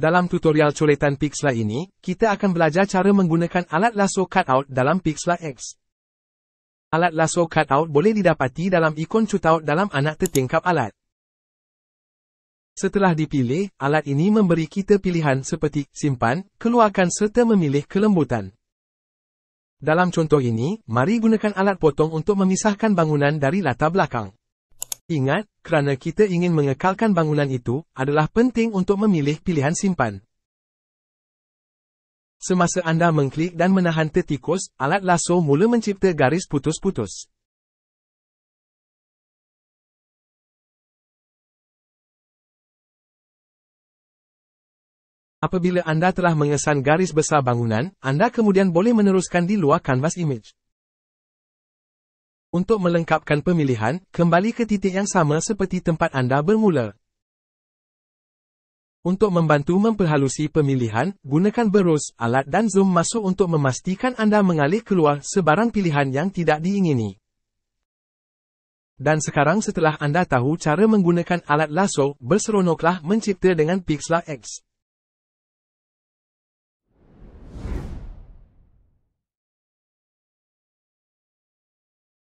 Dalam tutorial coretan Pixlr ini, kita akan belajar cara menggunakan alat lasso cutout dalam Pixlr X. Alat lasso cutout boleh didapati dalam ikon cutout dalam anak tertingkap alat. Setelah dipilih, alat ini memberi kita pilihan seperti simpan, keluarkan serta memilih kelembutan. Dalam contoh ini, mari gunakan alat potong untuk memisahkan bangunan dari latar belakang. Ingat, kerana kita ingin mengekalkan bangunan itu, adalah penting untuk memilih pilihan simpan. Semasa anda mengklik dan menahan tetikus, alat lasso mula mencipta garis putus-putus. Apabila anda telah mengesan garis besar bangunan, anda kemudian boleh meneruskan di luar kanvas image. Untuk melengkapkan pemilihan, kembali ke titik yang sama seperti tempat anda bermula. Untuk membantu memperhalusi pemilihan, gunakan berus, alat dan zoom masuk untuk memastikan anda mengalih keluar sebarang pilihan yang tidak diingini. Dan sekarang setelah anda tahu cara menggunakan alat lasso, berseronoklah mencipta dengan Pixlr X.